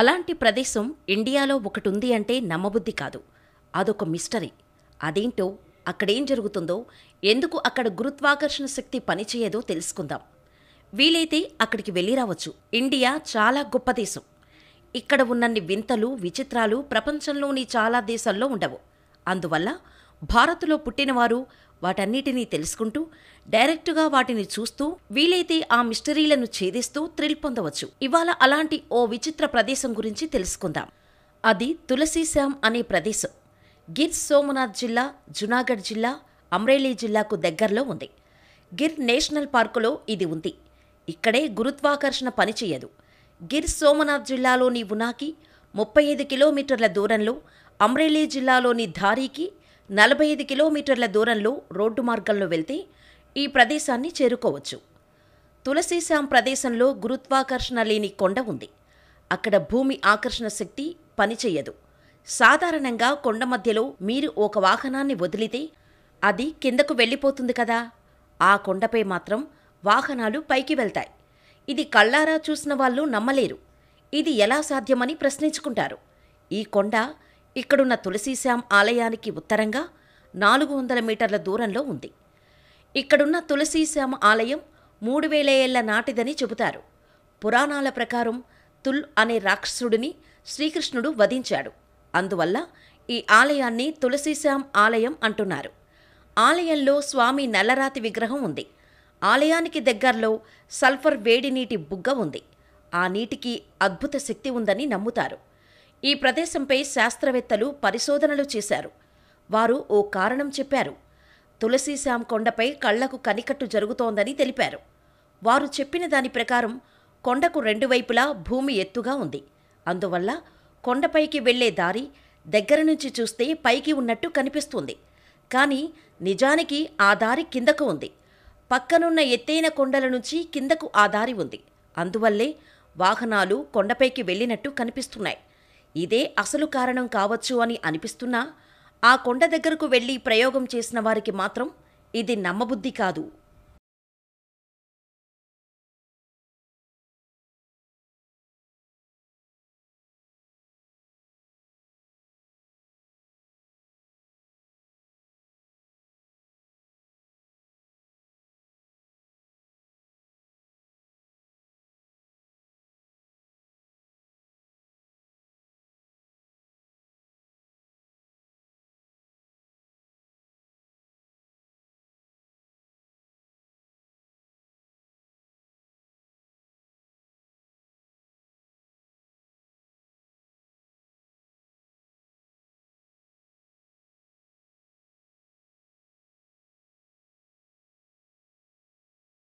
అలాంటి ప్రదేశం ఇండియాలో ఒకటి ఉంది అంటే నమ్మబుద్ధి కాదు అదొక మిస్టరీ అదేంటో అక్కడేం జరుగుతుందో ఎందుకు అక్కడ గురుత్వాకర్షణ శక్తి పనిచేయదో తెలుసుకుందాం వీలైతే అక్కడికి వెళ్ళి రావచ్చు ఇండియా చాలా గొప్ప దేశం ఇక్కడ ఉన్నన్ని వింతలు విచిత్రాలు ప్రపంచంలోని చాలా దేశాల్లో ఉండవు అందువల్ల భారత్లో పుట్టినవారు వాటన్నిటినీ తెలుసుకుంటూ డైరెక్టుగా వాటిని చూస్తూ వీలైతే ఆ మిస్టరీలను ఛేదిస్తూ థ్రిల్ పొందవచ్చు ఇవాళ అలాంటి ఓ విచిత్ర ప్రదేశం గురించి తెలుసుకుందాం అది తులసీశ్యామ్ అనే ప్రదేశం గిర్ సోమనాథ్ జిల్లా జునాగఢ్ జిల్లా అమ్రేలీ జిల్లాకు దగ్గరలో ఉంది గిర్ నేషనల్ పార్కులో ఇది ఉంది ఇక్కడే గురుత్వాకర్షణ పనిచేయదు గిర్ సోమనాథ్ జిల్లాలోని ఉనాకి ముప్పై ఐదు కిలోమీటర్ల దూరంలో అమ్రేలీ జిల్లాలోని ధారీకి నలభై ఐదు కిలోమీటర్ల దూరంలో రోడ్డు మార్గంలో వెళ్తే ఈ ప్రదేశాన్ని చేరుకోవచ్చు తులసీశాం ప్రదేశంలో గురుత్వాకర్షణ లేని కొండ ఉంది అక్కడ భూమి ఆకర్షణ శక్తి పనిచేయదు సాధారణంగా కొండ మధ్యలో మీరు ఒక వాహనాన్ని వదిలితే అది కిందకు వెళ్ళిపోతుంది కదా ఆ కొండపై మాత్రం వాహనాలు పైకి వెళ్తాయి ఇది కళ్ళారా చూసిన వాళ్ళు నమ్మలేరు ఇది ఎలా సాధ్యమని ప్రశ్నించుకుంటారు ఈ కొండ ఇక్కడున్న తులసీశ్యాం ఆలయానికి ఉత్తరంగా నాలుగు వందల మీటర్ల దూరంలో ఉంది ఇక్కడున్న తులసీశ్యామ ఆలయం మూడు వేల ఏళ్ల నాటిదని చెబుతారు పురాణాల ప్రకారం తుల్ అనే రాక్షసుడిని శ్రీకృష్ణుడు వధించాడు అందువల్ల ఈ ఆలయాన్ని తులసీశ్యాం ఆలయం అంటున్నారు ఆలయంలో స్వామి నల్లరాతి విగ్రహం ఉంది ఆలయానికి దగ్గరలో సల్ఫర్ వేడి నీటి బుగ్గ ఉంది ఆ నీటికి అద్భుత శక్తి ఉందని నమ్ముతారు ఈ ప్రదేశంపై శాస్త్రవేత్తలు పరిశోధనలు చేశారు వారు ఓ కారణం చెప్పారు తులసీశాం కొండపై కళ్లకు కనికట్టు జరుగుతోందని తెలిపారు వారు చెప్పిన దాని ప్రకారం కొండకు రెండు వైపులా భూమి ఎత్తుగా ఉంది అందువల్ల కొండపైకి వెళ్లే దారి దగ్గర నుంచి చూస్తే పైకి ఉన్నట్టు కనిపిస్తుంది కానీ నిజానికి ఆ దారి కిందకు ఉంది పక్కనున్న ఎత్తైన కొండల నుంచి కిందకు ఆ దారి ఉంది అందువల్లే వాహనాలు కొండపైకి వెళ్ళినట్టు కనిపిస్తున్నాయి ఇదే అసలు కారణం కావచ్చు అని అనిపిస్తున్నా ఆ కొండ దగ్గరకు వెళ్ళి ప్రయోగం చేసిన వారికి మాత్రం ఇది నమ్మబుద్ధి కాదు